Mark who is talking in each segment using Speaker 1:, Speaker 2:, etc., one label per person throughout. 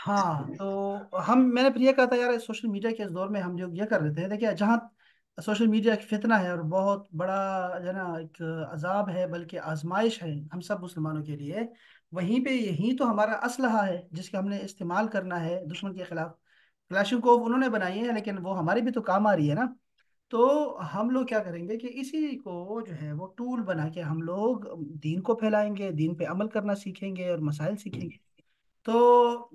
Speaker 1: हाँ तो हम मैंने प्रिया कहा था यार सोशल मीडिया के इस दौर में हम जो ये कर लेते हैं देखिए जहाँ सोशल मीडिया एक फितना है और बहुत बड़ा जो ना एक अजाब है बल्कि आजमाइश है हम सब मुसलमानों के लिए वहीं पे यही तो हमारा असलहा है जिसके हमने इस्तेमाल करना है दुश्मन के खिलाफ को उन्होंने बनाई है लेकिन वो हमारे भी तो काम आ रही है ना तो हम लोग क्या करेंगे कि इसी को जो है वो टूल बना के हम लोग दीन को फैलाएंगे दीन पे अमल करना सीखेंगे और मसाइल सीखेंगे तो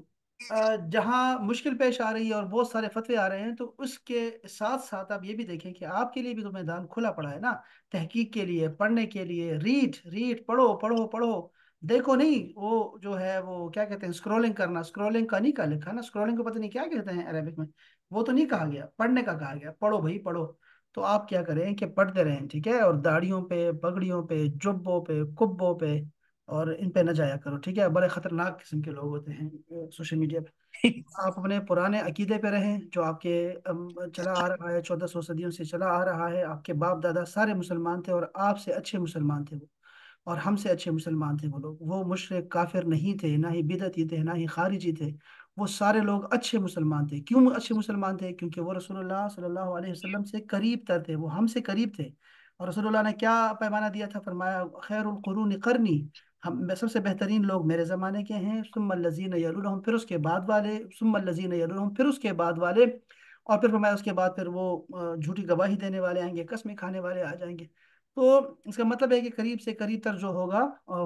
Speaker 1: जहाँ मुश्किल पेश आ रही है और बहुत सारे फतवे आ रहे हैं तो उसके साथ साथ आप ये भी देखें कि आपके लिए भी तो मैदान खुला पड़ा है ना तहकीक के लिए पढ़ने के लिए रीड रीड पढ़ो पढ़ो पढ़ो देखो नहीं वो जो है वो क्या कहते हैं स्क्रॉलिंग करना स्क्रॉलिंग का नहीं कहा लिखा ना स्क्रॉलिंग को पता नहीं क्या कहते हैं अरेबिक में वो तो नहीं कहा गया पढ़ने का कहा गया पढ़ो भाई पढ़ो तो आप क्या करें कि पढ़ते रहें ठीक है और दाढ़ियों पे पगड़ियों पे जुब्बों पे कुब्बों पे और इन पे न जाया करो ठीक है बड़े खतरनाक किस्म के लोग होते हैं सोशल मीडिया पे आप अपने पुराने अकीदे पे रहें जो आपके चला आ रहा है चौदह सौ सदियों से चला आ रहा है आपके बाप दादा सारे मुसलमान थे और आपसे अच्छे मुसलमान थे वो और हमसे अच्छे मुसलमान थे वो लोग वो मुशरक काफिर नहीं थे ना ही बिदती थे ना ही खारिजी थे वो सारे लोग अच्छे मुसलमान थे क्यों अच्छे मुसलमान थे क्योंकि वो रसोल्ला सल्लल्लाहु वसल्लम से करीब तर थे वो हमसे करीब थे और रसोल्ला ने क्या पैमाना दिया था फरमाया खैर करनी हम सबसे बेहतरीन लोग मेरे ज़माने के हैं सुमल्लजीन यलूनहम फिर उसके बाद वाले सुमल्लजीन यलूनहम फिर उसके बाद वाले और फिर फरमाया उसके बाद फिर वो झूठी गवाही देने वाले आएंगे कस्में खाने वाले आ जाएंगे तो इसका मतलब है कि करीब से करीब तर जो होगा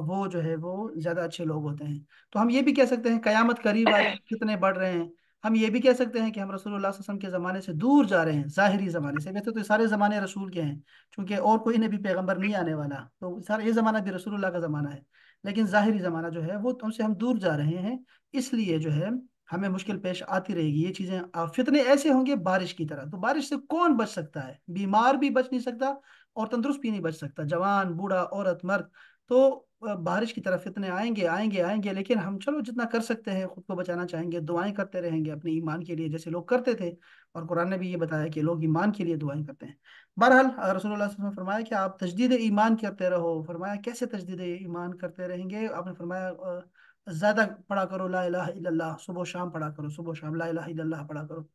Speaker 1: वो जो है वो ज़्यादा अच्छे लोग होते हैं तो हम ये भी कह सकते हैं कयामत करीब आ कितने बढ़ रहे हैं हम ये भी कह सकते हैं कि हम रसूल वसम के ज़माने से दूर जा रहे हैं ज़ाहरी ज़माने से वैसे तो सारे ज़माने रसूल के हैं क्योंकि और कोई नबी पैगम्बर नहीं आने वाला तो सारा ये ज़माना भी रसूलुल्लाह का ज़माना है लेकिन ज़ाहरी ज़माना जो है वो उनसे हम दूर जा रहे हैं इसलिए जो है हमें मुश्किल पेश आती रहेगी ये चीज़ें फितने ऐसे होंगे बारिश की तरह तो बारिश से कौन बच सकता है बीमार भी बच नहीं सकता और तंदुरुस्त भी नहीं बच सकता जवान बूढ़ा औरत मर्द तो बारिश की तरफ इतने आएंगे आएंगे आएंगे लेकिन हम चलो जितना कर सकते हैं खुद को बचाना चाहेंगे दुआएं करते रहेंगे अपने ईमान के लिए जैसे लोग करते थे और कुरान ने भी ये बताया कि लोग ईमान के लिए दुआएं करते हैं बहरहाल रसूल ने फरमाया कि आप तजदीद ईमान करते रहो फरमाया कैसे तजदीद ईमान करते रहेंगे आपने फरमाया ज़्यादा पढ़ा करो ला सुबह शाम पढ़ा करो सुबह शाम ला पढ़ा करो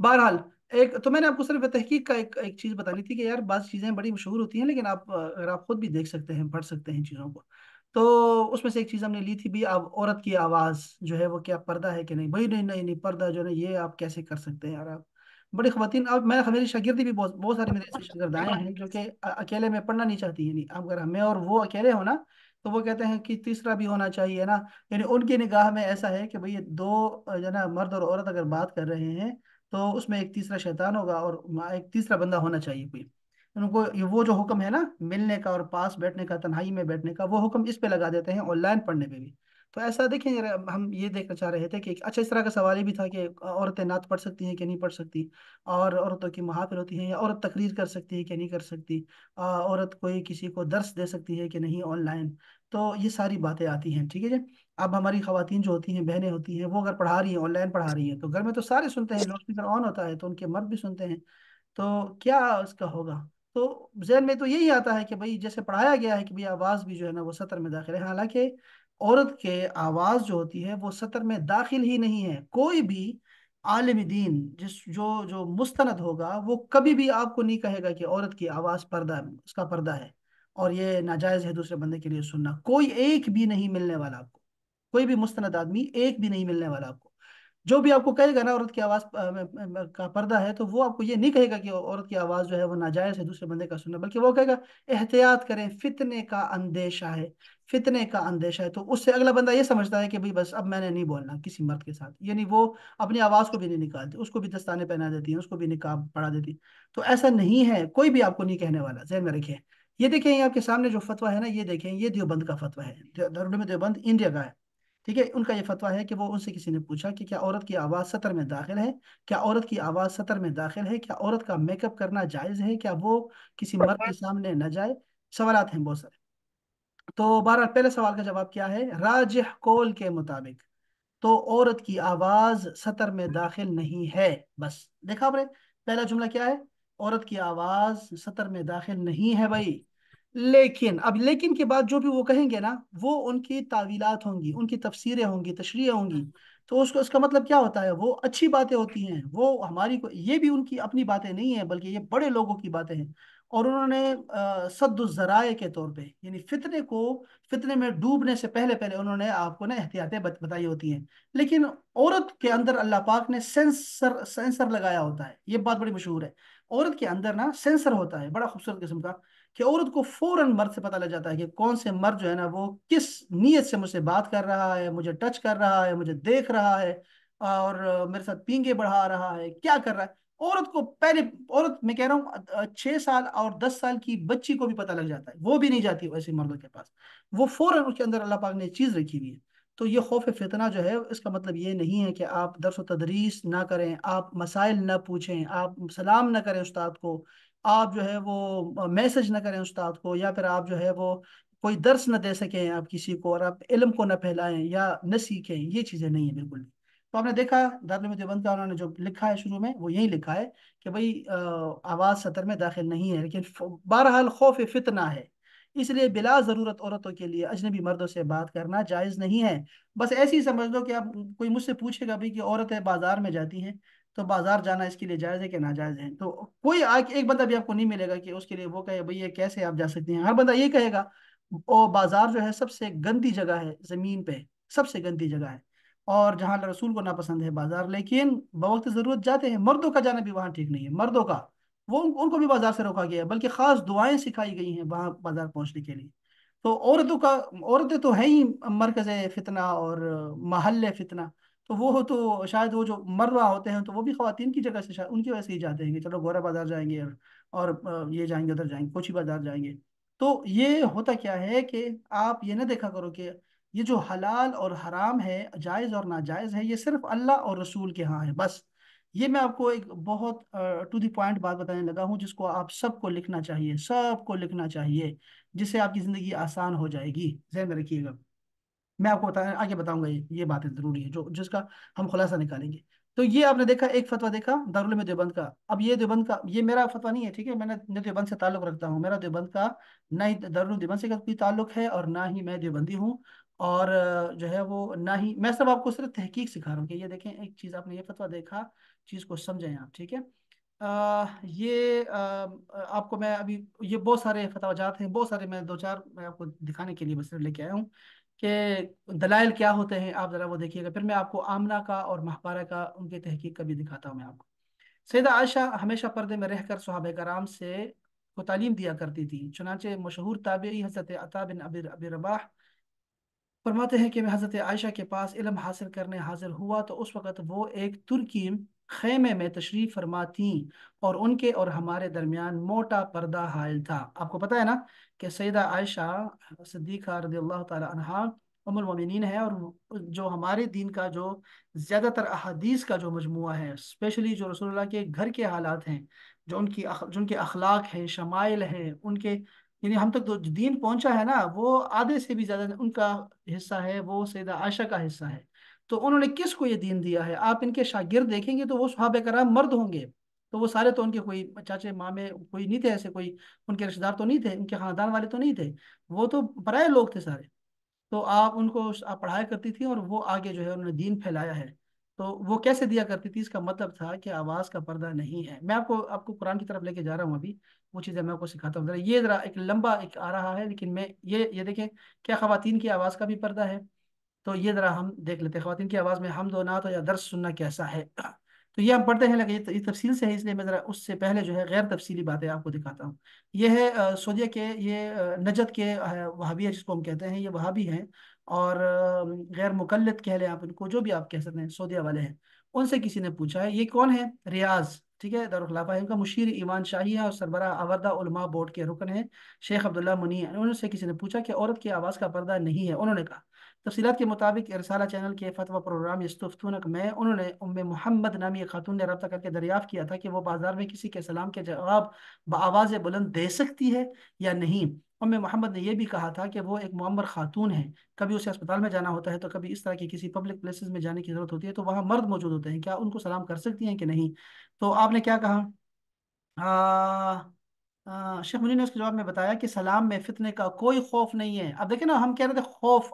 Speaker 1: बहरहाल एक तो मैंने आपको सिर्फ तहकीक का एक एक चीज़ बतानी थी कि यार बात चीज़ें बड़ी मशहूर होती हैं लेकिन आप अगर आप खुद भी देख सकते हैं पढ़ सकते हैं चीज़ों को तो उसमें से एक चीज़ हमने ली थी भी आप औरत की आवाज़ जो है वो क्या पर्दा है कि नहीं भाई नहीं नहीं नहीं पर्दा जो है ये आप कैसे कर सकते हैं यार आप बड़ी खवतिन अब मैं मेरी शागिर्दी भी बहुत बहुत सारे मेरे ऐसे शागिर्दाएँ हैं जो कि अकेले में पढ़ना नहीं चाहती है नहीं अगर हमें और वो अकेले होना तो वो कहते हैं कि तीसरा भी होना चाहिए ना यानी उनकी निगाह में ऐसा है कि भाई दो जो ना मर्द और औरत अगर बात कर रहे हैं तो उसमें एक तीसरा शैतान होगा और एक तीसरा बंदा होना चाहिए कोई उनको वो जो हुक्म है ना मिलने का और पास बैठने का तन्हाई में बैठने का वो हुक्म इस पे लगा देते हैं ऑनलाइन पढ़ने पे भी तो ऐसा देखें हम ये देखना चाह रहे थे कि अच्छा इस तरह का सवाल ये भी था कि औरतें नात पढ़ सकती हैं कि नहीं पढ़ सकती और औरतों की महाफिल होती है या औरत तकरीर कर सकती है कि नहीं कर सकती औरत कोई किसी को दर्श दे सकती है कि नहीं ऑनलाइन तो ये सारी बातें आती हैं ठीक है जी अब हमारी खातन जो होती हैं बहनें होती हैं वो अगर पढ़ा रही हैं ऑनलाइन पढ़ा रही हैं तो घर में तो सारे सुनते हैं लाउड स्पीकर ऑन होता है तो उनके मर्द भी सुनते हैं तो क्या उसका होगा तो जहन में तो यही आता है कि भाई जैसे पढ़ाया गया है कि भाई आवाज़ भी जो है ना वो सतर में दाखिल है हालांकि औरत के आवाज़ जो होती है वो सतर में दाखिल ही नहीं है कोई भी आलम दीन जिस जो जो मुस्तंद होगा वो कभी भी आपको नहीं कहेगा कि औरत की आवाज़ पर्दा उसका पर्दा है और ये नाजायज़ है दूसरे बंदे के लिए सुनना कोई एक भी नहीं मिलने वाला आपको कोई भी मुस्तंद आदमी एक भी नहीं मिलने वाला आपको जो भी आपको कहेगा ना औरत की आवाज़ का पर्दा है तो वो आपको ये नहीं कहेगा कि औरत की आवाज़ जो है वो नाजायज़ है दूसरे बंदे का सुनना बल्कि वो कहेगा एहतियात करें फितने का अंदेशा है फितने का अंदेशा है तो उससे अगला बंदा ये समझता है कि भाई बस अब मैंने नहीं बोलना किसी मर्द के साथ यानी वो अपनी आवाज़ को भी नहीं निकालती उसको भी दस्ताने पहना देती है उसको भी निकाब पढ़ा देती तो ऐसा नहीं है कोई भी आपको नहीं कहने वाला जहन में रखिए ये देखें आपके सामने जो फतवा है ना ये देखें ये देवबंद का फतवा है देवबंद इंडिया का है ठीक है उनका ये फतवा है कि वो उनसे किसी ने पूछा कि क्या औरत की आवाज़ सतर में दाखिल है क्या औरत की आवाज़ सतर में दाखिल है क्या औरत का मेकअप करना जायज़ है क्या वो किसी मर्द के सामने न जाए सवाल हैं बहुत सारे तो बारह पहले सवाल का जवाब क्या है राज कौल के मुताबिक तो औरत की आवाज़ सतर में दाखिल नहीं है बस देखा आपने पहला जुमला क्या है औरत की आवाज़ सतर में दाखिल नहीं है भाई लेकिन अब लेकिन के बाद जो भी वो कहेंगे ना वो उनकी तावीलात होंगी उनकी तफसीरें होंगी तशरी होंगी तो उसको उसका मतलब क्या होता है वो अच्छी बातें होती हैं वो हमारी को ये भी उनकी अपनी बातें नहीं है बल्कि ये बड़े लोगों की बातें हैं और उन्होंने जराए के तौर पे यानी फितने को फितने में डूबने से पहले पहले उन्होंने आपको ना एहतियातें बताई होती हैं लेकिन औरत के अंदर अल्लाह पाक ने सेंसर सेंसर लगाया होता है ये बात बड़ी मशहूर है औरत के अंदर ना सेंसर होता है बड़ा खूबसूरत किस्म का कि औरत को फौरन मर्द से पता लग जाता है कि कौन से मर्द जो है ना वो किस नीयत से मुझसे बात कर रहा है मुझे टच कर रहा है मुझे देख रहा है और मेरे साथ पींगे बढ़ा रहा है क्या कर रहा है औरत को पहले औरत मैं कह रहा हूँ छः साल और दस साल की बच्ची को भी पता लग जाता है वो भी नहीं जाती वैसे मर्दों के पास वो फौरन उसके अंदर अल्लाह पाक ने चीज़ रखी हुई है तो ये खौफ फितना जो है इसका मतलब ये नहीं है कि आप दरस तदरीस ना करें आप मसाइल ना पूछें आप सलाम ना करें उस्ताद को आप जो है वो मैसेज ना करें उस्ताद को या फिर आप जो है वो कोई दर्श ना दे सकें आप किसी को और आप इलम को ना फैलाएं या न सीखें ये चीज़ें नहीं है बिल्कुल तो आपने देखा दारुल देवबंद का उन्होंने जो लिखा है शुरू में वो यही लिखा है कि भाई आवाज़ सतर में दाखिल नहीं है लेकिन बहरहाल खौफ फितना है इसलिए बिला ज़रूरत औरतों के लिए अजनबी मर्दों से बात करना जायज़ नहीं है बस ऐसे ही समझ लो कि आप कोई मुझसे पूछेगा भाई कि औरतें बाज़ार में जाती हैं तो बाजार जाना इसके लिए जायज़ है कि नाजायज़ है तो कोई आ, एक बंदा भी आपको नहीं मिलेगा कि उसके लिए वो कहे भैया कैसे आप जा सकते हैं हर बंदा ये कहेगा ओ बाजार जो है सबसे गंदी जगह है ज़मीन पे सबसे गंदी जगह है और जहाँ रसूल को नापसंद है बाजार लेकिन बवक्त ज़रूरत जाते हैं मर्दों का जाना भी वहाँ ठीक नहीं है मर्दों का वो उनको भी बाजार से रोका गया है बल्कि ख़ास दुआएं सिखाई गई हैं वहाँ बाजार पहुँचने के लिए तो औरतों का औरतें तो है ही मरकज़ फितना और महल फितना तो वो हो तो शायद वो जो मर रहा होते हैं तो वो भी खातन की जगह से शायद उनकी वजह से ही जाते हैं कि चलो गौरा बाजार जाएंगे और ये जाएंगे उधर जाएंगे कोची बाजार जाएंगे तो ये होता क्या है कि आप ये ना देखा करो कि ये जो हलाल और हराम है जायज़ और नाजायज़ है ये सिर्फ अल्लाह और रसूल के यहाँ है बस ये मैं आपको एक बहुत टू दी पॉइंट बात बताने लगा हूँ जिसको आप सबको लिखना चाहिए सबको लिखना चाहिए जिससे आपकी ज़िंदगी आसान हो जाएगी जहन में रखिएगा मैं आपको बता आगे बताऊंगा ये ये बातें जरूरी है जो जिसका हम खुलासा निकालेंगे तो ये आपने देखा एक फतवा देखा दारुल में देवबंद का अब ये देवबंद का ये मेरा फतवा नहीं है ठीक है मैंने देवबंद से ताल्लुक रखता हूँ मेरा देवबंद का ना ही दारुल देवबंद से कोई ताल्लुक है और ना ही मैं देवबंदी हूँ और जो है वो ना ही मैं सब आपको सिर्फ तहकीक सिखा रहा हूँ कि ये देखें एक चीज़ आपने ये फतवा देखा चीज़ को समझें आप ठीक है ये आपको मैं अभी ये बहुत सारे फतवाजात हैं बहुत सारे मैं दो चार मैं आपको दिखाने के लिए बस लेके आया हूँ कि दलाइल क्या होते हैं आप ज़रा वो देखिएगा फिर मैं आपको आमना का और महबारा का उनकी तहकीक का भी दिखाता हूँ मैं आपको सैदा आयशा हमेशा पर्दे में रहकर सुहाब कराम से को तालीम दिया करती थी चुनाचे मशहूर ताबी हज़रत अताबिन बिन अबी अबी रबाह फरमाते हैं कि मैं हज़रत आयशा के पास इलम हासिल करने हाजिर हुआ तो उस वक़्त वो एक तुर्की खेमे में तशरीफ़ फरमा थी और उनके और हमारे दरमियान मोटा पर्दा हायल था आपको पता है ना कि सैदा आयशा सदीक़ा रदी अल्लाह तहा उमिन है और जो हमारे दीन का जो ज़्यादातर अहदीस का जो मजमू है स्पेशली जो रसोल्ला के घर के हालात हैं जो उनकी अख, जो उनके अखलाक हैं शमाइल हैं उनके यानी हम तक तो दीन पहुंचा है ना वो आधे से भी ज़्यादा उनका हिस्सा है वो सैदा आयशा का हिस्सा है तो उन्होंने किसको ये दीन दिया है आप इनके शागिर देखेंगे तो वो सुहाब कराम मर्द होंगे तो वो सारे तो उनके कोई चाचे मामे कोई नहीं थे ऐसे कोई उनके रिश्तेदार तो नहीं थे उनके खानदान वाले तो नहीं थे वो तो पराए लोग थे सारे तो आप उनको आप पढ़ाया करती थी और वो आगे जो है उन्होंने दीन फैलाया है तो वो कैसे दिया करती थी इसका मतलब था कि आवाज़ का पर्दा नहीं है मैं आपको आपको कुरान की तरफ लेके जा रहा हूँ अभी वो चीज़ें मैं आपको सिखाता हूँ ज़रा ये ज़रा एक लंबा एक आ रहा है लेकिन मैं ये ये देखें क्या खातन की आवाज़ का भी पर्दा है तो ये ज़रा हम देख लेते हैं ख़वान की आवाज़ में हमदो नात या दर्श सुनना कैसा है तो ये हम पढ़ते हैं लेकिन ये तफसील से है इसलिए मैं ज़रा उससे पहले जो है गैर तफसली बातें आपको दिखाता हूँ ये है सोदिया के ये नजत के वहाबी है जिसको हम कहते हैं ये वहाबी हैं और गैर मुकलत कह लें आप इनको जो भी आप कह सकते हैं सोदिया वाले हैं उनसे किसी ने पूछा है ये कौन है रियाज ठीक है दारखलाफा इनका मुशीर ईमान शाही है और सरबरा अवरदा उलमा बोर्ड के रुकन है शेख अब्दुल्ला मुनी उनसे किसी ने पूछा कि औरत की आवाज़ का पर्दा नहीं है उन्होंने कहा तफसीत के मुताबिक इरसाला चैनल के फतवा प्रोग्राम यस्तुफ़तूनक में उन्होंने उम मोहम्मद नामी खातून ने रब्ता करके दरियाफ़ किया था कि वो बाजार में किसी के सलाम के जवाब आवाज़ बुलंद दे सकती है या नहीं उम मोहम्मद ने यह भी कहा था कि वो एक मम्मर खातून है कभी उसे अस्पताल में जाना होता है तो कभी इस तरह की किसी पब्लिक प्लेसेस में जाने की ज़रूरत होती है तो वहाँ मर्द मौजूद होते हैं क्या उनको सलाम कर सकती हैं कि नहीं तो आपने क्या कहा शेख मुनी ने उसके जवाब में बताया कि सलाम में फितने का कोई खौफ नहीं है अब देखे ना हम कह रहे थे खौफ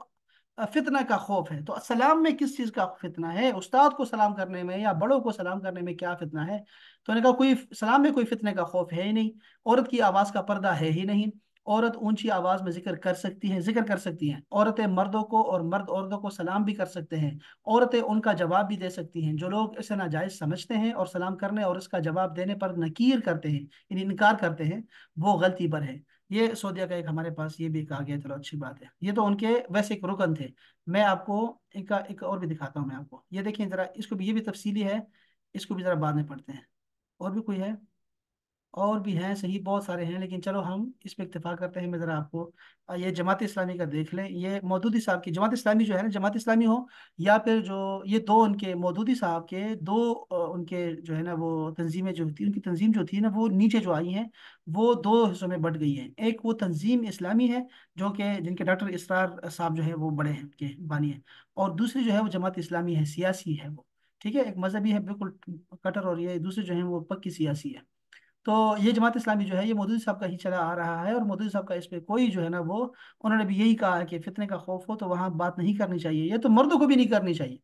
Speaker 1: फितना का खौफ है तो सलाम में किस चीज़ का फितना है उस्ताद को सलाम करने में या बड़ों को सलाम करने में क्या फितना है तो उन्होंने कहा कोई सलाम में कोई फितने का खौफ है ही नहीं औरत की आवाज़ का पर्दा है ही नहीं औरत ऊंची आवाज़ में जिक्र कर सकती है जिक्र कर सकती हैं औरतें मर्दों को और मर्द औरतों को सलाम भी कर सकते हैं औरतें उनका जवाब भी दे सकती हैं जो लोग इसे नाजायज़ समझते हैं और सलाम करने और इसका जवाब देने पर नकीर करते हैं यानी इनकार करते हैं वो गलती पर है ये सोदिया का एक हमारे पास ये भी कहा गया चलो अच्छी बात है ये तो उनके वैसे एक रुकन थे मैं आपको एक, एक और भी दिखाता हूँ मैं आपको ये देखिए जरा इसको भी ये भी तफसीली है इसको भी जरा बाद में पढ़ते हैं और भी कोई है और भी हैं सही बहुत सारे हैं लेकिन चलो हम इस पर इतफा करते हैं मैं ज़रा आपको ये जमात इस्लामी का देख लें ये मौदूदी साहब की जमात इस्लामी जो है ना जमात इस्लामी हो या फिर जो ये दो उनके मौदूदी साहब के दो उनके जो है ना वो तंजीमें जो थी उनकी तंजीम जो थी ना वो नीचे जो आई हैं वो दो हिस्सों में बट गई हैं एक वो तंजीम इस्लामी है जो कि जिनके डॉक्टर इसरार साहब जो है वो बड़े हैं उनके बानी हैं और दूसरी जो है वो जमात इस्लामी है सियासी है वो ठीक है एक मजहबी है बिल्कुल कटर और ये दूसरे जो है वो पक्की सियासी है तो ये जमात इस्लामी जो है ये मोदी साहब का ही चला आ रहा है और मोदी साहब का इस पर कोई जो है ना वो उन्होंने भी यही कहा है कि फितने का खौफ हो तो वहाँ बात नहीं करनी चाहिए ये तो मर्दों को भी नहीं करनी चाहिए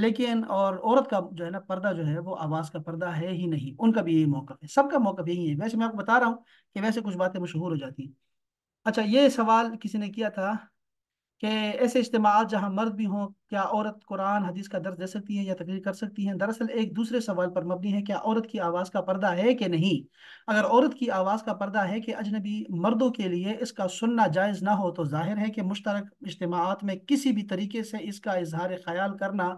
Speaker 1: लेकिन और औरत का जो है ना पर्दा जो है वो आवाज़ का पर्दा है ही नहीं उनका भी यही मौका है सबका मौका यही है वैसे मैं आपको बता रहा हूँ कि वैसे कुछ बातें मशहूर हो जाती हैं अच्छा ये सवाल किसी ने किया था कि ऐसे इज्तम जहाँ मर्द भी हों क्या औरत कुरान हदीस का दर्ज दे सकती है या तकरीर कर सकती है दरअसल एक दूसरे सवाल पर मबनी है क्या औरत की आवाज़ का पर्दा है कि नहीं अगर औरत की आवाज़ का पर्दा है कि अजनबी मर्दों के लिए इसका सुनना जायज़ ना हो तो जाहिर है कि मुश्तरक इज्तमात में किसी भी तरीके से इसका इजहार ख्याल करना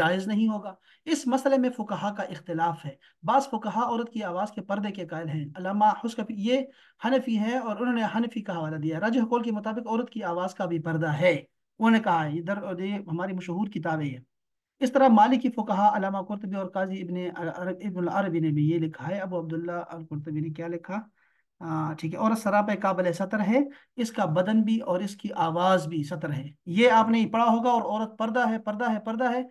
Speaker 1: जायज़ नहीं होगा इस मसले में फ़ुकहा का इख्तलाफ है बास फ़ुकहा औरत की आवाज़ के पर्दे के कायल हैं अलामा ये हनफी है और उन्होंने हनफी का हवाला दिया रजह हकोल के मुताबिक औरत की आवाज़ का भी पर्दा है उन्होंने कहा इधर और ये हमारी मशहूर किताब है इस तरह मालिक ही फ़ुकाहा अलामा कुरतबी और काजी इबन इबन अरबी ने भी ये लिखा है अब अब्दुल्ला अल कुरतबी ने क्या लिखा ठीक है और सराप काबिल सतर है इसका बदन भी और इसकी आवाज़ भी सतर है ये आपने पढ़ा होगा और औरत पर्दा है पर्दा है पर्दा है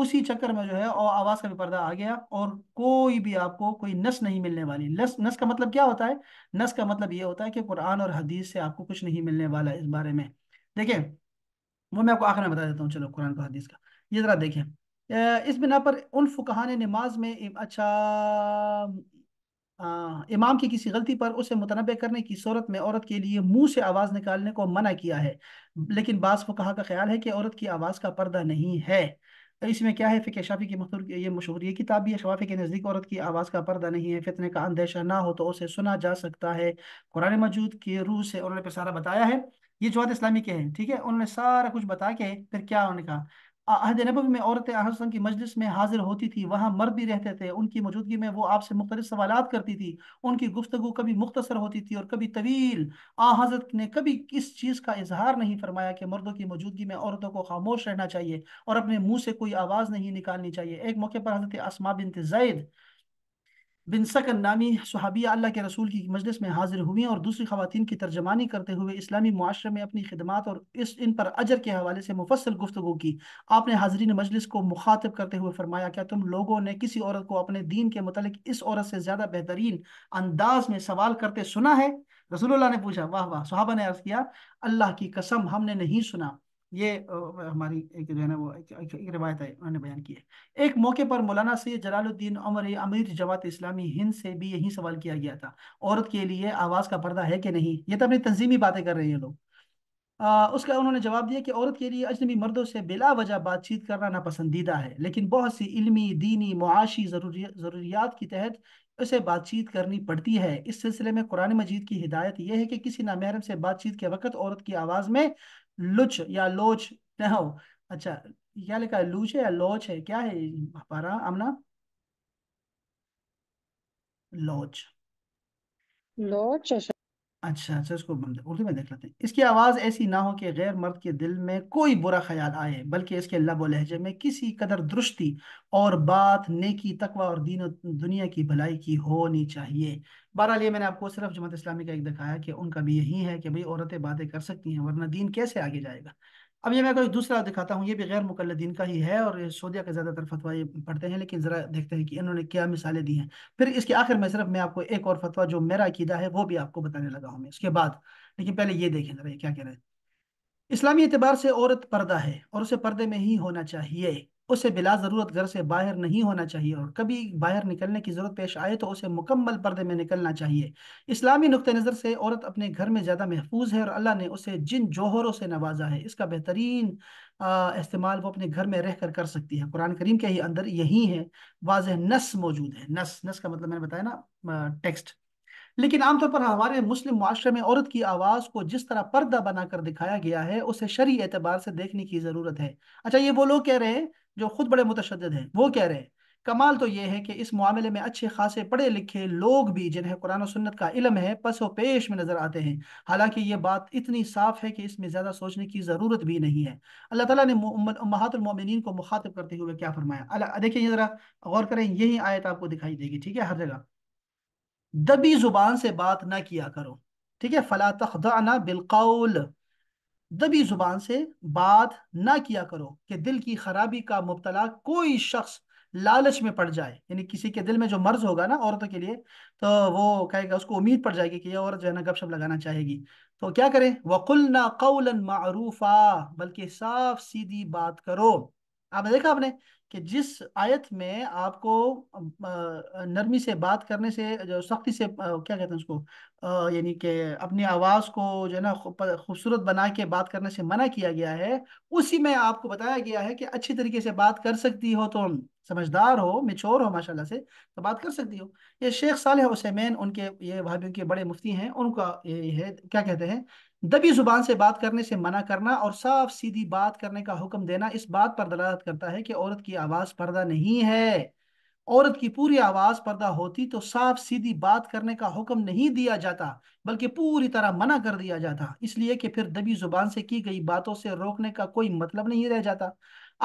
Speaker 1: उसी चक्कर में जो है और आवाज़ का भी पर्दा आ गया और कोई भी आपको कोई नस नहीं मिलने वाली नस नस का मतलब क्या होता है नस का मतलब ये होता है कि कुरान और हदीस से आपको कुछ नहीं मिलने वाला इस बारे में देखिये वो मैं आपको आखिर में बता देता हूँ चलो कुरान का हदीस का ये ज़रा देखें इस बिना पर उन फुकहा ने नमाज में अच्छा इमाम की किसी गलती पर उसे मुतनब करने की सूरत में औरत के लिए मुंह से आवाज़ निकालने को मना किया है लेकिन बास फुकहा का ख्याल है कि औरत की आवाज़ का पर्दा नहीं है इसमें क्या है फ़िक शाफ़ी की मखदूर ये मशहूर ये किताब भी है शवाफ़ी के नज़दीक औरत की आवाज़ का पर्दा नहीं है फितने का अंदेशा ना हो तो उसे सुना जा सकता है कुरान मजूद की रूह से उन्होंने सारा बताया है ये जवाद इस्लामी के हैं ठीक है उन्होंने सारा कुछ बता के फिर क्या उन्होंने कहा अहद नबी में औरतें आहसन की मजलिस में हाजिर होती थी वहाँ मर्द भी रहते थे उनकी मौजूदगी में वो आपसे मुख्त सवाल करती थी उनकी गुफ्तु कभी मुख्तसर होती थी और कभी तवील आ हजरत ने कभी किस चीज़ का इजहार नहीं फरमाया कि मर्दों की मौजूदगी में औरतों को खामोश रहना चाहिए और अपने मुँह से कोई आवाज़ नहीं निकालनी चाहिए एक मौके पर हजरत आसमा बिन जैद बिन सकन नामी सहाबिया अल्लाह के रसूल की मजलिस में हाजिर हुई और दूसरी खातन की तर्जमानी करते हुए इस्लामी माशरे में अपनी खिदमत और इस इन पर अजर के हवाले से मुफसल गुफ्तु की आपने हाजरीन मजलिस को मुखातब करते हुए फरमाया क्या तुम लोगों ने किसी औरत को अपने दीन के मतलब इस औरत से ज़्यादा बेहतरीन अंदाज में सवाल करते सुना है रसूल ने पूछा वाह वाह सुहाबा ने अर्ज़ किया अल्लाह की कसम हमने नहीं सुना ये हमारी एक जो है ना वो एक, एक, रिवायत है उन्होंने बयान की है एक मौके पर मौलाना सैद जलालुद्दीन अमर अमीर जमात इस्लामी हिंद से भी यही सवाल किया गया था औरत के लिए आवाज़ का पर्दा है कि नहीं ये तो अपनी तंजीमी बातें कर रहे हैं लोग आ, उसका उन्होंने जवाब दिया कि औरत के लिए अजनबी मर्दों से बिला वजह बातचीत करना नापसंदीदा है लेकिन बहुत सी इल्मी दीनी मुआशी ज़रूरी ज़रूरियात के तहत उसे बातचीत करनी पड़ती है इस सिलसिले में कुरान मजीद की हिदायत यह है कि किसी नामहरम से बातचीत के वक्त औरत की आवाज़ में लुच या लोच हो अच्छा क्या लिखा है लूच है या लोच है क्या है हमारा अमना लोच लोच अच्छा। अच्छा अच्छा इसको बंद- उर्दू में देख लेते हैं इसकी आवाज़ ऐसी ना हो कि गैर मर्द के दिल में कोई बुरा ख्याल आए बल्कि इसके लब लहजे में किसी कदर दुरुस्ती और बात नेकी तकवा और दीन दुनिया की भलाई की होनी चाहिए बहरहाल ये मैंने आपको सिर्फ जमात इस्लामी का एक दिखाया कि उनका भी यही है कि भाई औरतें बातें कर सकती हैं वरना दीन कैसे आगे जाएगा अब ये मैं कोई दूसरा दिखाता हूँ ये भी गैर मुकलदीन का ही है और सोदिया सऊदिया का ज़्यादातर फतवा ये पढ़ते हैं लेकिन ज़रा देखते हैं कि इन्होंने क्या मिसालें दी हैं फिर इसके आखिर में सिर्फ मैं आपको एक और फतवा जो मेरा अकीदा है वो भी आपको बताने लगा हूँ मैं इसके बाद लेकिन पहले ये देखें ज़रा ये क्या कह रहे हैं इस्लामी एतबार से औरत पर्दा है और उसे पर्दे में ही होना चाहिए उसे बिला ज़रूरत घर से बाहर नहीं होना चाहिए और कभी बाहर निकलने की ज़रूरत पेश आए तो उसे मुकम्मल पर्दे में निकलना चाहिए इस्लामी नुक़ नज़र से औरत अपने घर में ज़्यादा महफूज है और अल्लाह ने उसे जिन जोहरों से नवाजा है इसका बेहतरीन इस्तेमाल वो अपने घर में रह कर कर सकती है कुरान करीम के ही अंदर यही है वाज नस मौजूद है नस नस का मतलब मैंने बताया ना टेक्स्ट लेकिन आमतौर पर हमारे मुस्लिम माशरे में औरत की आवाज़ को जिस तरह पर्दा बनाकर दिखाया गया है उसे शरी एतबार से देखने की ज़रूरत है अच्छा ये वो लोग कह रहे हैं जो खुद बड़े मुतद हैं वो कह रहे हैं कमाल तो ये है कि इस मामले में अच्छे खासे पढ़े लिखे लोग भी जिन्हें कुरान सुन्नत का इलम है पसो पेश में नज़र आते हैं हालांकि ये बात इतनी साफ है कि इसमें ज़्यादा सोचने की ज़रूरत भी नहीं है अल्लाह ताला ने महातुलमिन को मुखातब करते हुए क्या फरमाया देखिए ज़रा गौर करें यही आयत आपको दिखाई देगी ठीक है हर जगह दबी जुबान से बात ना किया करो ठीक है फला तखदाना बिलकौल दबी जुबान से बात ना किया करो कि दिल की खराबी का मुबतला कोई शख्स लालच में पड़ जाए यानी किसी के दिल में जो मर्ज होगा ना औरतों के लिए तो वो कहेगा उसको उम्मीद पड़ जाएगी कि यह औरत जो है ना गपशप लगाना चाहेगी तो क्या करें वकुल ना कौलन मरूफा बल्कि साफ सीधी बात करो आपने देखा आपने कि जिस आयत में आपको नरमी से बात करने से जो सख्ती से क्या कहते हैं उसको यानी कि अपनी आवाज़ को जो है ना खूबसूरत बना के बात करने से मना किया गया है उसी में आपको बताया गया है कि अच्छी तरीके से बात कर सकती हो तो समझदार हो मेचोर हो माशाल्लाह से तो बात कर सकती हो ये शेख साल हुसैमैन उनके ये भाभी के बड़े मुफ्ती हैं उनका ये है क्या कहते हैं दबी जुबान से बात करने से मना करना और साफ सीधी बात करने का हुक्म देना इस बात पर दलालत करता है कि औरत की आवाज़ पर्दा नहीं है औरत की पूरी आवाज़ पर्दा होती तो साफ सीधी बात करने का हुक्म नहीं दिया जाता बल्कि पूरी तरह मना कर दिया जाता इसलिए कि फिर दबी जुबान से की गई बातों से रोकने का कोई मतलब नहीं रह जाता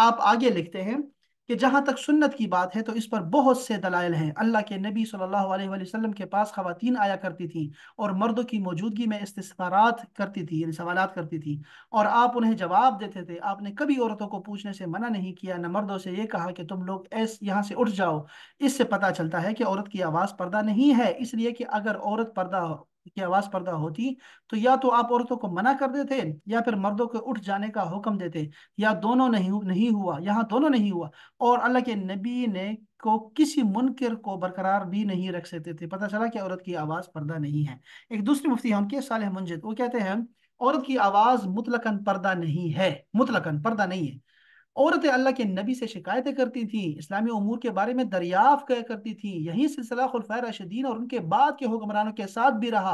Speaker 1: आप आगे लिखते हैं कि जहाँ तक सुन्नत की बात है तो इस पर बहुत से दलाइल हैं अल्लाह के नबी सल्लल्लाहु अलैहि वसल्लम के पास ख़वातीन आया करती थी और मर्दों की मौजूदगी में इस्तारात करती थी यानी सवालात करती थी और आप उन्हें जवाब देते थे आपने कभी औरतों को पूछने से मना नहीं किया न मर्दों से ये कहा कि तुम लोग ऐस यहाँ से उठ जाओ इससे पता चलता है कि औरत की आवाज़ पर्दा नहीं है इसलिए कि अगर औरत पर्दा की आवाज पर्दा होती तो या तो आप औरतों को मना कर देते या फिर मर्दों को उठ जाने का हुक्म देते या दोनों नहीं नहीं हुआ यहाँ दोनों नहीं हुआ और अल्लाह के नबी ने को किसी मुनकर को बरकरार भी नहीं रख सकते थे पता चला कि औरत की आवाज़ पर्दा नहीं है एक दूसरी मुफ्ती हम उनके साल मुंजिद वो कहते हैं औरत की आवाज़ मुतलकन पर्दा नहीं है मुतलकन पर्दा नहीं है औरतें अल्लाह के नबी से शिकायतें करती थीं इस्लामी अमूर के बारे में दरियाफ कह करती थी यही सिलसिला खुलफा राशिदीन और उनके बाद के हुक्मरानों के साथ भी रहा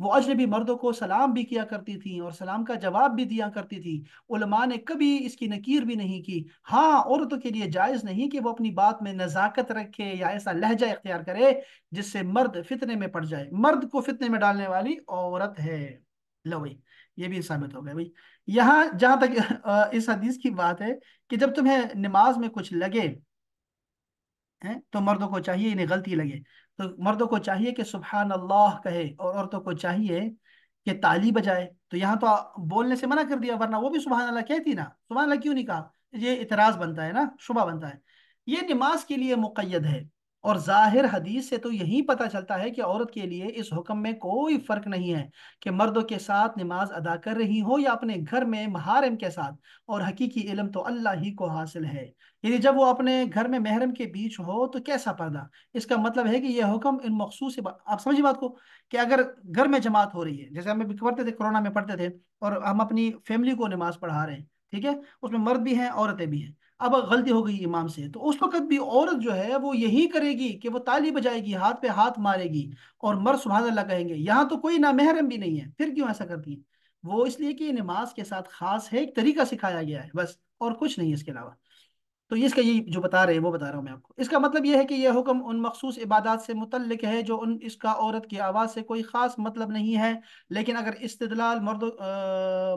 Speaker 1: वो अजनबी मर्दों को सलाम भी किया करती थीं और सलाम का जवाब भी दिया करती थी उलमा ने कभी इसकी नकीर भी नहीं की हाँ औरतों के लिए जायज़ नहीं कि वो अपनी बात में नज़ाकत रखे या ऐसा लहजा इख्तियार करे जिससे मर्द फितने में पड़ जाए मर्द को फितने में डालने वाली औरत है लवई ये भी साबित हो गया भाई यहाँ जहाँ तक इस हदीस की बात है कि जब तुम्हें नमाज में कुछ लगे हैं तो मर्दों को चाहिए इन्हें गलती लगे तो मर्दों को चाहिए कि सुबहान अल्लाह कहे और औरतों को चाहिए कि ताली बजाए तो यहाँ तो बोलने से मना कर दिया वरना वो भी सुबह अल्लाह कहती ना सुबह अल्लाह क्यों नहीं कहा ये इतराज़ बनता है ना शुभ बनता है ये नमाज के लिए मुकैद है और जाहिर हदीस से तो यही पता चलता है कि औरत के लिए इस हुक्म में कोई फ़र्क नहीं है कि मर्दों के साथ नमाज अदा कर रही हो या अपने घर में महारम के साथ और हकीकी इलम तो अल्लाह ही को हासिल है यदि जब वो अपने घर में महरम के बीच हो तो कैसा पर्दा इसका मतलब है कि यह हुक्म इन मखसूस आप समझिए बात को कि अगर घर में जमात हो रही है जैसे हम पढ़ते थे कोरोना में पढ़ते थे और हम अपनी फैमिली को नमाज पढ़ा रहे हैं ठीक है उसमें मर्द भी हैं औरतें भी हैं अब गलती हो गई इमाम से तो उस वक़्त भी औरत जो है वो यही करेगी कि वो ताली बजाएगी हाथ पे हाथ मारेगी और मर सुबहान अल्लाह कहेंगे यहाँ तो कोई नामहरम भी नहीं है फिर क्यों ऐसा करती है वो इसलिए कि नमाज के साथ खास है एक तरीका सिखाया गया है बस और कुछ नहीं है इसके अलावा तो ये इसका ये जो बता रहे हैं वो बता रहा हूँ मैं आपको इसका मतलब ये है कि यह हुक्म उन मखसूस इबादत से मुतलक है जो उन इसका औरत की आवाज़ से कोई ख़ास मतलब नहीं है लेकिन अगर इस्तलाल मर्दों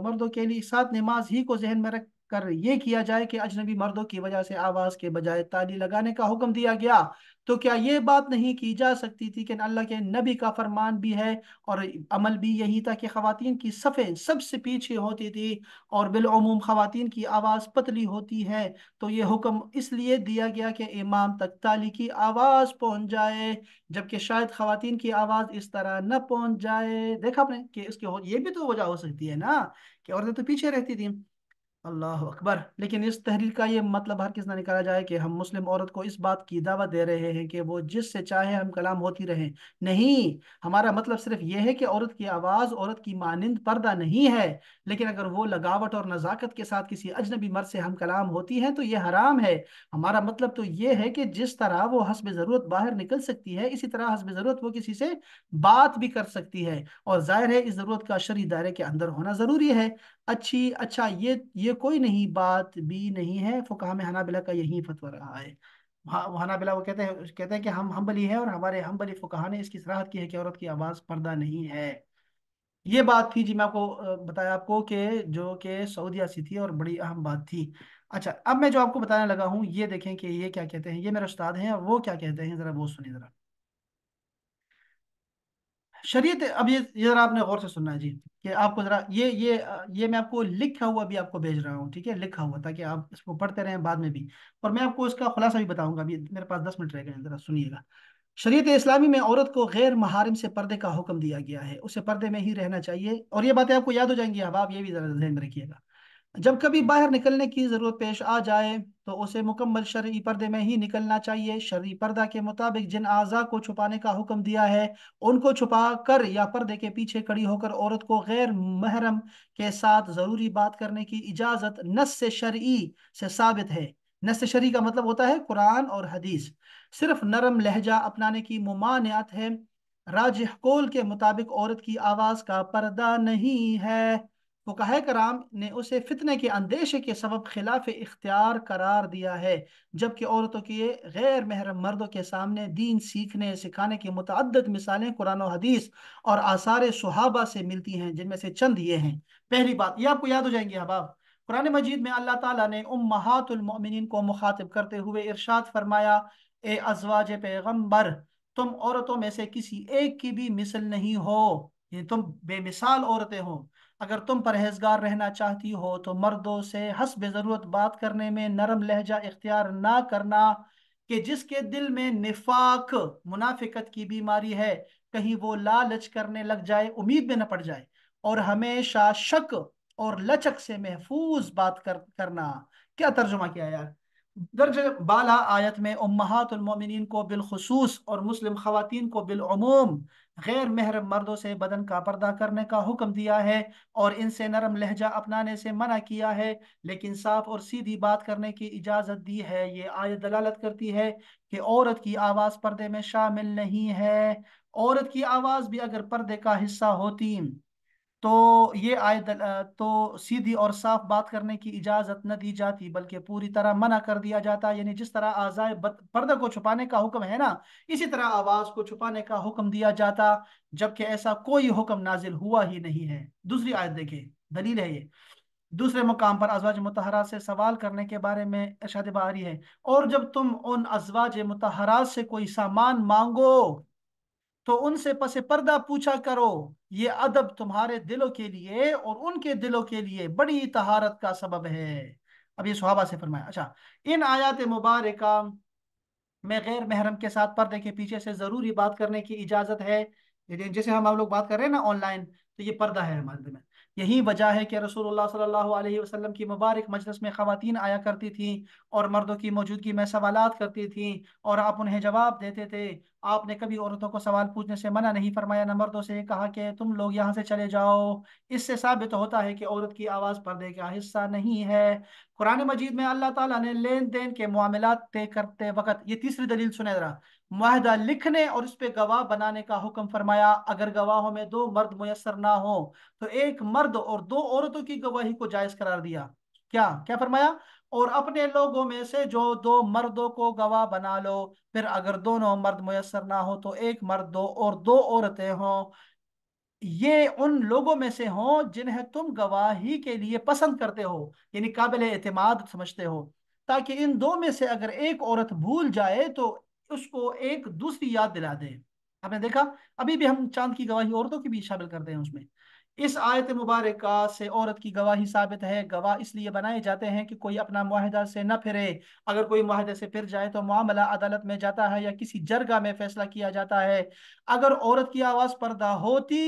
Speaker 1: मर्दों के लिए साथ नमाज ही को जहन में रख कर ये किया जाए कि अजनबी मर्दों की वजह से आवाज के बजाय ताली लगाने का हुक्म दिया गया तो क्या ये बात नहीं की जा सकती थी कि अल्लाह के नबी का फरमान भी है और अमल भी यही था कि खातन की सफ़े सबसे पीछे होती थी और बिलूम खातन की आवाज़ पतली होती है तो ये हुक्म इसलिए दिया गया कि इमाम तक ताली की आवाज़ पहुंच जाए जबकि शायद खातन की आवाज़ इस तरह न पहुंच जाए देखा आपने कि इसके ये भी तो वजह हो सकती है ना कि औरतें तो पीछे रहती थी अल्लाह अकबर लेकिन इस तहरीर का ये मतलब हर किस निकाला जाए कि हम मुस्लिम औरत को इस बात की दावा दे रहे हैं कि वो जिससे चाहे हम कलाम होती रहें नहीं हमारा मतलब सिर्फ ये है कि औरत की आवाज़ औरत की मानंद पर्दा नहीं है लेकिन अगर वो लगावट और नज़ाकत के साथ किसी अजनबी मर से हम कलाम होती हैं तो ये हराम है हमारा मतलब तो ये है कि जिस तरह वो हसब ज़रूरत बाहर निकल सकती है इसी तरह हसब ज़रूरत वो किसी से बात भी कर सकती है और ज़ाहिर है इस ज़रूरत का शरी दायरे के अंदर होना ज़रूरी है अच्छी अच्छा ये ये कोई नहीं बात भी नहीं है फुकाहा में हनाबिला का यही फतवा रहा है हनाबिला वो कहते हैं कहते हैं कि हम हम्बली है और हमारे हम्बली फुकाहा ने इसकी सराहत की है कि औरत की आवाज़ पर्दा नहीं है ये बात थी जी मैं आपको बताया आपको कि जो कि सऊदिया सी थी और बड़ी अहम बात थी अच्छा अब मैं जो आपको बताने लगा हूँ ये देखें कि ये क्या कहते हैं ये मेरे उस्ताद हैं और वो क्या कहते हैं ज़रा वो सुनिए ज़रा शरीयत अब ये जरा आपने गौर से सुनना है जी कि आपको जरा ये ये ये मैं आपको लिखा हुआ भी आपको भेज रहा हूँ ठीक है लिखा हुआ ताकि आप इसको पढ़ते रहें बाद में भी और मैं आपको इसका खुलासा भी बताऊंगा अभी मेरे पास दस मिनट रह गए हैं जरा सुनिएगा शरीयत इस्लामी में औरत को गैर महारम से पर्दे का हुक्म दिया गया है उसे पर्दे में ही रहना चाहिए और ये बातें आपको याद हो जाएंगी अब आप ये भी जरा ध्यान में रखिएगा जब कभी बाहर निकलने की ज़रूरत पेश आ जाए तो उसे मुकम्मल शर्य पर्दे में ही निकलना चाहिए शर्य पर्दा के मुताबिक जिन आज़ा को छुपाने का हुक्म दिया है उनको छुपा कर या पर्दे के पीछे खड़ी होकर औरत को गैर महरम के साथ ज़रूरी बात करने की इजाज़त नस से शर्य से साबित है नस शरी का मतलब होता है कुरान और हदीस सिर्फ नरम लहजा अपनाने की ममानियात है राजह कौल के मुताबिक औरत की आवाज़ का पर्दा नहीं है वकाह कराम ने उसे फितने के अंदेशे के सबब खिलाफ इख्तियार करार दिया है जबकि औरतों के गैर महरम मर्दों के सामने दीन सीखने सिखाने की मुतद मिसालें कुरान हदीस और आसार सुहाबा से मिलती हैं जिनमें से चंद ये हैं पहली बात यह आपको याद हो जाएंगे अहबाब कुरान मजीद में अल्लाह ताला ने उम्मातमिन को मुखातिब करते हुए इरशाद फरमाया ए अजवाज पैगम्बर तुम औरतों में से किसी एक की भी मिसल नहीं हो तुम बेमिसाल औरतें हो अगर तुम परहेजगार रहना चाहती हो तो मर्दों से हसब ज़रूरत बात करने में नरम लहजा इख्तियार ना करना कि जिसके दिल में निफाक मुनाफिकत की बीमारी है कहीं वो लालच करने लग जाए उम्मीद में न पड़ जाए और हमेशा शक और लचक से महफूज बात कर करना क्या तर्जुमा किया यार दर्ज बाला आयत में उम्मातमिन को बिलखसूस और मुस्लिम ख़वान को बिलूम गैर महरम मर्दों से बदन का पर्दा करने का हुक्म दिया है और इनसे नरम लहजा अपनाने से मना किया है लेकिन साफ और सीधी बात करने की इजाज़त दी है ये आयत दलालत करती है कि औरत की आवाज़ पर्दे में शामिल नहीं है औरत की आवाज़ भी अगर पर्दे का हिस्सा होती तो ये आय तो सीधी और साफ बात करने की इजाज़त न दी जाती बल्कि पूरी तरह मना कर दिया जाता यानी जिस तरह आज़ाए पर्दा को छुपाने का हुक्म है ना इसी तरह आवाज़ को छुपाने का हुक्म दिया जाता जबकि ऐसा कोई हुक्म नाजिल हुआ ही नहीं है दूसरी आयत देखिए दलील है ये दूसरे मुकाम पर अजवाज मतहरा से सवाल करने के बारे में इरशाद बारी है और जब तुम उन अजवाज मतहरा से कोई सामान मांगो तो उनसे पसे पर्दा पूछा करो ये अदब तुम्हारे दिलों के लिए और उनके दिलों के लिए बड़ी तहारत का सबब है अब ये सुहाबा से फरमाया अच्छा इन आयात मुबारक में गैर महरम के साथ पर्दे के पीछे से जरूरी बात करने की इजाज़त है जैसे हम आप लोग बात कर रहे हैं ना ऑनलाइन तो ये पर्दा है हमारे में यही वजह है कि रसूल सल्लल्लाहु अलैहि वसल्लम की मुबारक मजलिस में ख़वातीन आया करती थीं और मर्दों की मौजूदगी में सवाल करती थीं और आप उन्हें जवाब देते थे आपने कभी औरतों को सवाल पूछने से मना नहीं फरमाया न मर्दों से कहा कि तुम लोग यहाँ से चले जाओ इससे साबित होता है कि औरत की आवाज़ पर्दे का हिस्सा नहीं है कुरान मजीद में अल्लाह ताला ने लेन देन के मामला तय करते वक्त ये तीसरी दलील सुने जरा माहदा लिखने और उस पर गवाह बनाने का हुक्म फरमाया अगर गवाहों में दो मर्द मुयसर ना हो तो एक मर्द और दो औरतों की गवाही को जायज करार दिया क्या क्या फरमाया और अपने लोगों में से जो दो मर्दों को गवाह बना लो फिर अगर दोनों मर्द मुयसर ना हो तो एक मर्द दो और दो औरतें हों ये उन लोगों में से हों जिन्हें तुम गवाही के लिए पसंद करते हो यानी काबिल एतमाद समझते हो ताकि इन दो में से अगर एक औरत भूल जाए तो उसको एक दूसरी याद दिला दे आपने देखा अभी भी हम चांद की गवाही औरतों की भी शामिल करते हैं उसमें इस आयत मुबारक से औरत की गवाही साबित है गवाह इसलिए बनाए जाते हैं कि कोई अपना माहदा से न फिरे अगर कोई माहदे से फिर जाए तो मामला अदालत में जाता है या किसी जरगा में फैसला किया जाता है अगर औरत की आवाज़ पर्दा होती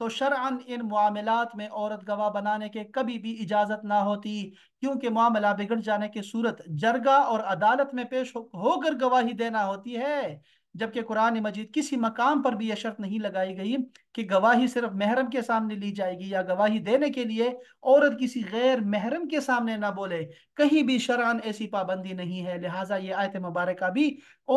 Speaker 1: तो शरअन इन मामलात में औरत गवाह बनाने के कभी भी इजाज़त ना होती क्योंकि मामला बिगड़ जाने की सूरत जरगा और अदालत में पेश होकर हो गवाही देना होती है जबकि कुरान मजीद किसी मकाम पर भी यह शर्त नहीं लगाई गई कि गवाही सिर्फ महरम के सामने ली जाएगी या गवाही देने के लिए औरत किसी गैर महरम के सामने ना बोले कहीं भी शरान ऐसी पाबंदी नहीं है लिहाजा ये आयत मुबारक भी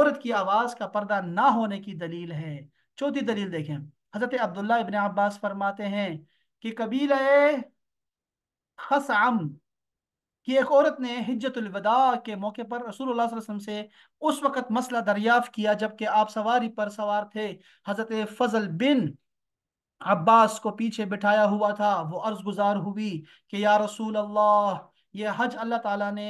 Speaker 1: औरत की आवाज़ का पर्दा ना होने की दलील है चौथी दलील देखें हज़रत अब्दुल्ला इबन अब्बास फरमाते हैं कि कबील खसम कि एक औरत ने हजतुलवदा के मौके पर रसूल वसम से उस वक़्त मसला दरियाफ़ किया जबकि आप सवारी पर सवार थे हज़रत फजल बिन अब्बास को पीछे बिठाया हुआ था वो अर्ज़ गुजार हुई कि या रसूल अल्लाह ये हज अल्लाह ताला ने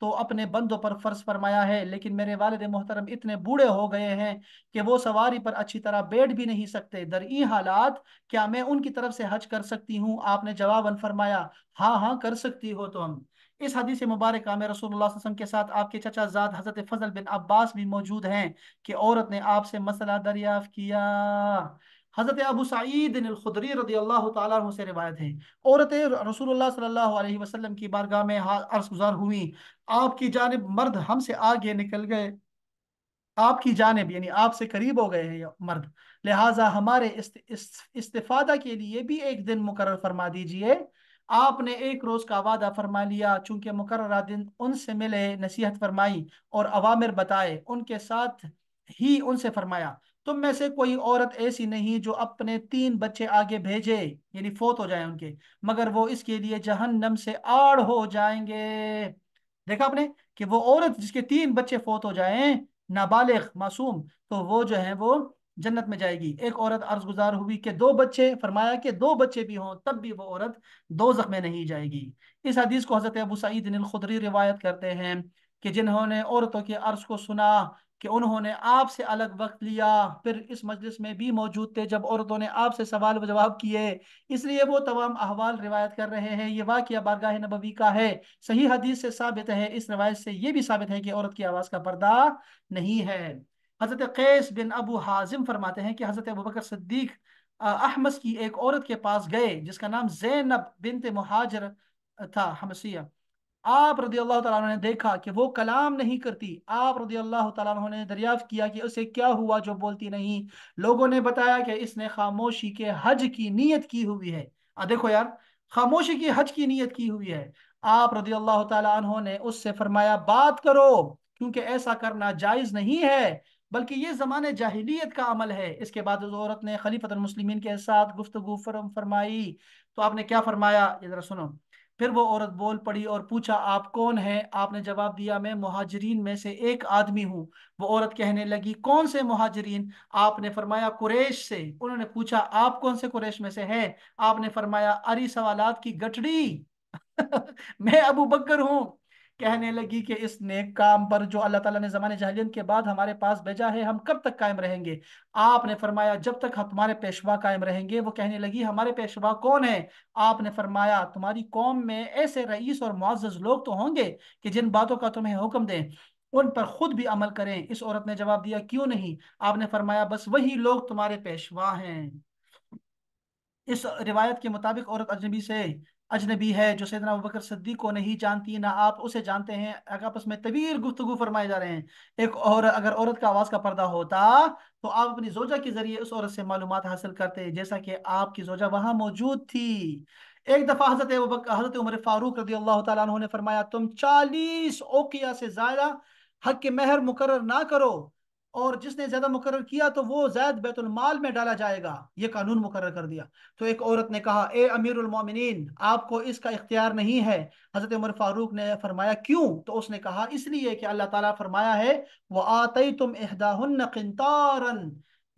Speaker 1: तो अपने बंदों पर फर्ज फरमाया है लेकिन मेरे वालद मोहतरम इतने बूढ़े हो गए हैं कि वो सवारी पर अच्छी तरह बैठ भी नहीं सकते ई हालात क्या मैं उनकी तरफ से हज कर सकती हूँ आपने जवाबन फरमाया हाँ हाँ कर सकती हो तुम इस हदीस मुबारक में रसूलुल्लाह के साथ आपके चचा जात हज़रत फजल बिन अब्बास भी मौजूद हैं कि औरत ने आपसे मसला दरियाफ़ किया हज़रत अबू सईदिन खुदरी रदी अल्लाह तु से रिवायत है औरत रसूलुल्लाह सल्लल्लाहु अलैहि वसल्लम की बारगाह में अर्ज गुजार हुई आपकी जानब मर्द हमसे आगे निकल गए आपकी जानब यानी आपसे करीब हो गए हैं मर्द लिहाजा हमारे इस्त, इस, इस्तिफादा के लिए भी एक दिन मुकर फरमा दीजिए आपने एक रोज़ का वादा फरमा लिया चूंकि मुकर दिन उनसे मिले नसीहत फरमाई और अवामिर बताए उनके साथ ही उनसे फरमाया तुम में से कोई औरत ऐसी नहीं जो अपने तीन बच्चे आगे भेजे यानी फोत हो जाए उनके मगर वो इसके लिए जहन्नम से आड़ हो जाएंगे देखा आपने कि वो औरत जिसके तीन बच्चे फोत हो जाए नाबालिग मासूम तो वो जो है वो जन्नत में जाएगी एक औरत अर्ज गुजार हुई कि दो बच्चे फरमाया कि दो बच्चे भी हों तब भी वो औरत दो में नहीं जाएगी इस हदीस को हजरत अबू सईद खुदरी रिवायत करते हैं कि जिन्होंने औरतों के अर्ज को सुना कि उन्होंने आपसे अलग वक्त लिया फिर इस मजलिस में भी मौजूद थे जब औरतों ने आपसे सवाल व जवाब किए इसलिए वो तमाम अहवाल रिवायत कर रहे हैं ये वाक्य बारगाह नबवी का है सही हदीस से साबित है इस रवायत से ये भी साबित है कि औरत की आवाज़ का पर्दा नहीं है हज़रत कैस बिन अबू हाजिम फरमाते हैं कि हज़रत अबू बकर सिद्दीक अहमस की एक औरत के पास गए जिसका नाम जैनब बिन महाजर था हमसिया आप रदी अल्लाह ने देखा कि वो कलाम नहीं करती आप रदी अल्लाह ने दरियाफ्त किया कि उसे क्या हुआ जो बोलती नहीं लोगों ने बताया कि इसने खामोशी के हज की नीयत की हुई है आ देखो यार खामोशी की हज की नीयत की हुई है आप रदी अल्लाह तुमने उससे फरमाया बात करो क्योंकि ऐसा करना जायज़ नहीं है बल्कि ये जमाने जाहिलियत का अमल है इसके बाद उस औरत ने खलीफत मुस्लिमीन के साथ गुफ्तु फरम फरमाई तो आपने क्या फरमाया ज़रा सुनो फिर वो औरत बोल पड़ी और पूछा आप कौन हैं आपने जवाब दिया मैं महाजरीन में से एक आदमी हूँ वो औरत कहने लगी कौन से महाजरीन आपने फरमाया कुरेश से उन्होंने पूछा आप कौन से कुरेश में से हैं आपने फरमाया अरी सवालात की गठड़ी मैं अबू बकर हूँ कहने लगी कि इस नेक काम पर जो अल्लाह ताला ने जमाने जहलियत के बाद हमारे पास भेजा है हम कब तक कायम रहेंगे आपने फरमाया जब तक हमारे पेशवा कायम रहेंगे वो कहने लगी हमारे पेशवा कौन है आपने फरमाया तुम्हारी कौम में ऐसे रईस और मुआज लोग तो होंगे कि जिन बातों का तुम्हें हुक्म दें उन पर खुद भी अमल करें इस औरत ने जवाब दिया क्यों नहीं आपने फरमाया बस वही लोग तुम्हारे पेशवा हैं इस रिवायत के मुताबिक औरत अजनबी से अजनबी है जो सैदना अबू बकर सिद्दीक को नहीं जानती ना आप उसे जानते हैं आपस में तवील गुफ्तगु फरमाए जा रहे हैं एक और अगर औरत का आवाज़ का पर्दा होता तो आप अपनी जोजा के जरिए उस औरत से मालूम हासिल करते जैसा कि आपकी जोजा वहाँ मौजूद थी एक दफ़ा हज़रत हज़रत उमर फ़ारूक रदी अल्लाह तहों ने फरमाया तुम चालीस ओकिया से ज़्यादा हक के मेहर मुकर ना करो और जिसने ज्यादा मुकर किया तो वो जैद बैतुलमाल में डाला जाएगा ये कानून मुकर कर दिया तो एक औरत ने कहा ए अमीरमिन आपको इसका इख्तियार नहीं है हजरत उमर फारूक ने फरमाया क्यों तो उसने कहा इसलिए कि अल्लाह तला फरमाया है वह आते तुम एहदाहन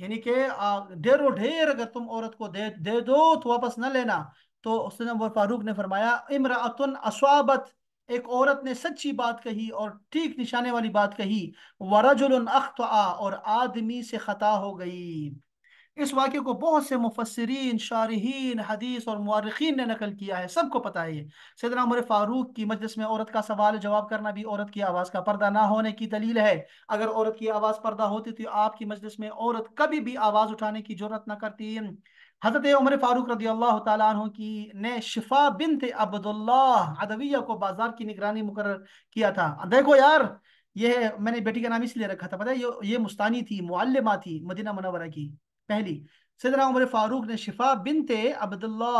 Speaker 1: यानी कि ढेरों ढेर अगर तुम औरत को दे दे दो तो वापस न लेना तो उसने फारूक ने फरमाया इमरातन असवाबत एक औरत ने सच्ची बात कही और ठीक निशाने वाली बात कही वरजुल अख्त आ और आदमी से खता हो गई इस वाक्य को बहुत से मुफसरीन शारहन हदीस और मौरखीन ने नकल किया है सबको पता है ये सदना उमर फ़ारूक की मजलिस में औरत का सवाल जवाब करना भी औरत की आवाज़ का पर्दा ना होने की दलील है अगर औरत की आवाज़ पर्दा होती तो आपकी मजलिस में औरत कभी भी आवाज़ उठाने की जरूरत ना करती हज़रत उमर फ़ारूक रदी अल्लाह तु की ने शिफा बिन थे अब्दुल्ला को बाजार की निगरानी मुकर किया था देखो यार यह मैंने बेटी का नाम इसलिए रखा था पता है ये ये मुस्तानी थी मुआलमा थी मदीना मनवरा की पहली सदरा उमर फारूक ने शिफा बिनते अब्दुल्ला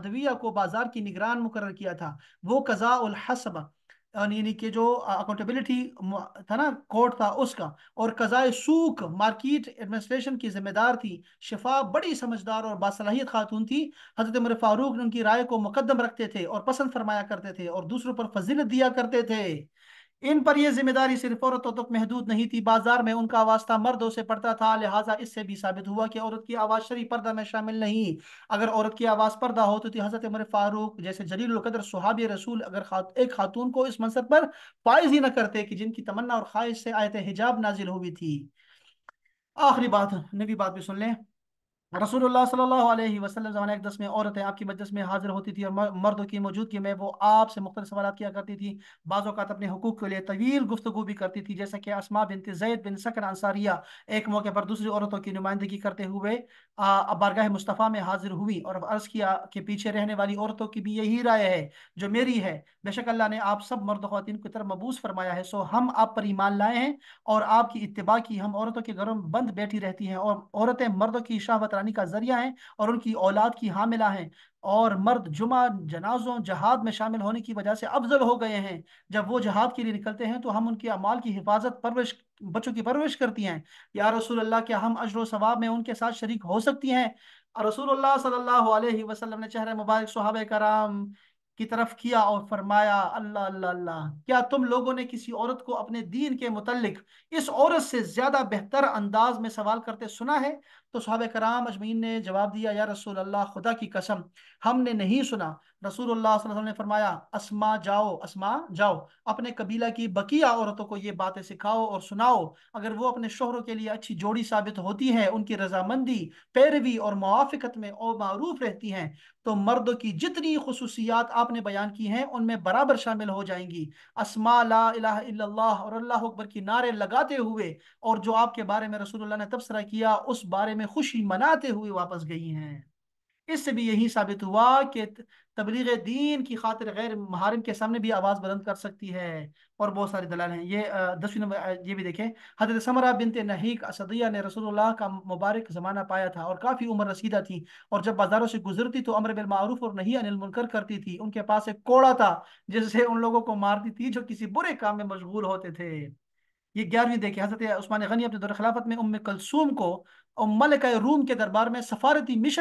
Speaker 1: अदविया को बाजार की निगरान मुकर किया था वो हसब यानी कि जो अकाउंटेबिलिटी था ना कोर्ट था उसका और कज़ाए सूक मार्केट एडमिनिस्ट्रेशन की जिम्मेदार थी शिफा बड़ी समझदार और बासलाहियत खातून थी हजरत उमर फारूक ने उनकी राय को मुकदम रखते थे और पसंद फरमाया करते थे और दूसरों पर फजीलत दिया करते थे इन पर यह जिम्मेदारी सिर्फ औरतों तक महदूद नहीं थी बाजार में उनका वास्ता मर्दों से पड़ता था लिहाजा इससे भी साबित हुआ कि औरत की आवाज़ शरी पर्दा में शामिल नहीं अगर औरत की आवाज़ पर्दा हो तो हज़रत उमर फारूक जैसे जलीलकदर सहाब रसूल अगर खा, एक खातून को इस मनसब पर पाइज ही न करते कि जिनकी तमन्ना और ख्वाहिश से आयत हिजाब नाजिल हुई थी आखिरी बात नवी बात भी सुन लें रसूल सल्लल्लाहु दस में औरतें आपकी मजलिस में हाजिर होती थी और मर्दों की मौजूदगी में वो आपसे मुख्तलिफ सवाल किया करती थी बाज़ात अपने हकूक़ के लिए तवील गुफ्तु भी करती थी जैसा कि आसमा बिन तजैद बिन सकर अंसारिया एक मौके पर दूसरी औरतों की नुमाइंदगी करते हुए बारगाह मुस्तफ़ा में हाजिर हुई और अर्ज़ किया कि पीछे रहने वाली औरतों की भी यही राय है जो मेरी है बेशक अल्लाह ने आप सब मर्द खातिन की तरफ मबूस फरमाया है सो हम आप पर ईमान लाए हैं और आपकी इतबा की हम औरतों के घरों में बंद बैठी रहती हैं और औरतें मर्दों की शाहवत निगरानी का जरिया है और उनकी औलाद की हामिला है और मर्द जुमा जनाजों जहाद में शामिल होने की वजह से अफजल हो गए हैं जब वो जहाद के लिए निकलते हैं तो हम उनके अमाल की हिफाजत परवरिश बच्चों की परवरिश करती हैं या रसूल अल्लाह क्या हम अजर सवाब में उनके साथ शरीक हो सकती हैं रसूल सल्लल्लाहु अलैहि वसल्लम ने चेहरे मुबारक सहाब कराम की तरफ किया और फरमाया अल्लाह अल्लाह अल्लाह क्या तुम लोगों ने किसी औरत को अपने दीन के मुतलक इस औरत से ज़्यादा बेहतर अंदाज में सवाल करते सुना है तो सहाब कराम अजमीन ने जवाब दिया या रसूल अल्लाह खुदा की कसम हमने नहीं सुना रसूल अल्लाह ने फरमाया असमा जाओ असमा जाओ अपने कबीला की बकिया औरतों को ये बातें सिखाओ और सुनाओ अगर वो अपने शोहरों के लिए अच्छी जोड़ी साबित होती हैं उनकी रजामंदी पैरवी और मुआफ़त में और मरूफ रहती हैं तो मर्दों की जितनी खसूसियात आपने बयान की हैं उनमें बराबर शामिल हो जाएंगी असमा ला और अल्लाह अकबर की नारे लगाते हुए और जो आपके बारे में रसूल ने तबसरा किया उस बारे में में खुशी मनाते हुए वापस गई हैं इससे भी यही साबित हुआ कि तबलीग दीन की खातिर गैर महारम के सामने भी आवाज़ बुलंद कर सकती है और बहुत सारे दलाल हैं ये दसवीं नंबर ये भी देखें हजरत समरा बिनते नहीक असदिया ने रसूलुल्लाह का मुबारक ज़माना पाया था और काफ़ी उम्र रसीदा थी और जब बाज़ारों से गुजरती तो अमर बिलमारूफ और नहीं अनिल मुनकर करती थी उनके पास एक कोड़ा था जिससे उन लोगों को मारती थी जो किसी बुरे काम में मशगूल होते थे ये ग्यारहवीं देखे हज़रत उस्मान गनी अपने दौर खिलाफत में उम कलसूम को और मलक रूम के दरबार में सफारती मिशन